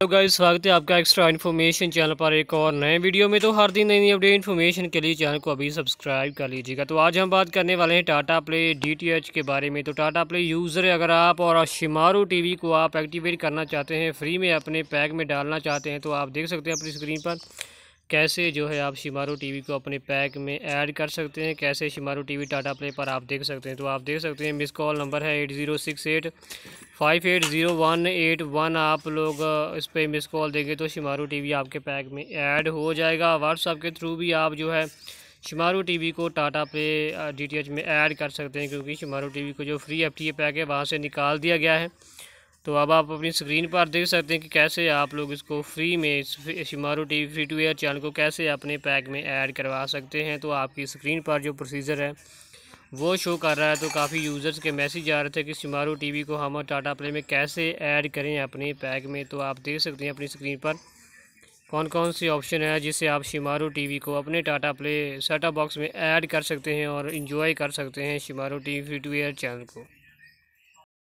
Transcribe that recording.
तो गाइस स्वागत है आपका एक्स्ट्रा इन्फॉर्मेशन चैनल पर एक और नए वीडियो में तो हर दिन नई नई अपडेट इन्फॉर्मेशन के लिए चैनल को अभी सब्सक्राइब कर लीजिएगा तो आज हम बात करने वाले हैं टाटा प्ले डीटीएच के बारे में तो टाटा प्ले यूज़र अगर आप और शिमारू टीवी को आप एक्टिवेट करना चाहते हैं फ्री में अपने पैक में डालना चाहते हैं तो आप देख सकते हैं अपनी स्क्रीन पर कैसे जो है आप शिमारो टीवी को अपने पैक में ऐड कर सकते हैं कैसे शिमारो टीवी टाटा प्ले पर आप देख सकते हैं तो आप देख सकते हैं मिस कॉल नंबर है eight zero six eight five eight zero one eight one आप लोग इस पर मिस कॉल देंगे तो शिमारो टीवी आपके पैक में ऐड हो जाएगा व्हाट्सअप के थ्रू भी आप जो है शिमारू टीवी को टाटा प्ले डी में ऐड कर सकते हैं क्योंकि शिमारू टी को जो फ्री एफ पैक है वहाँ से निकाल दिया गया है तो अब आप अपनी स्क्रीन पर देख सकते हैं कि कैसे आप लोग इसको फ्री में Shemaroo T free to air channel को कैसे अपने पैक में ऐड करवा सकते हैं तो आपकी स्क्रीन पर जो प्रोसीजर है वो शो कर रहा है तो काफ़ी यूज़र्स के मैसेज आ रहे थे कि शिमारू वी को हम टाटा प्ले में कैसे ऐड करें अपने पैक में तो आप देख सकते हैं अपनी स्क्रीन पर कौन कौन सी ऑप्शन है जिसे आप शिमारू वी को अपने टाटा प्ले सेटअप बॉक्स में ऐड कर सकते हैं और इन्जॉय कर सकते हैं Shemaroo Ve free to air channel को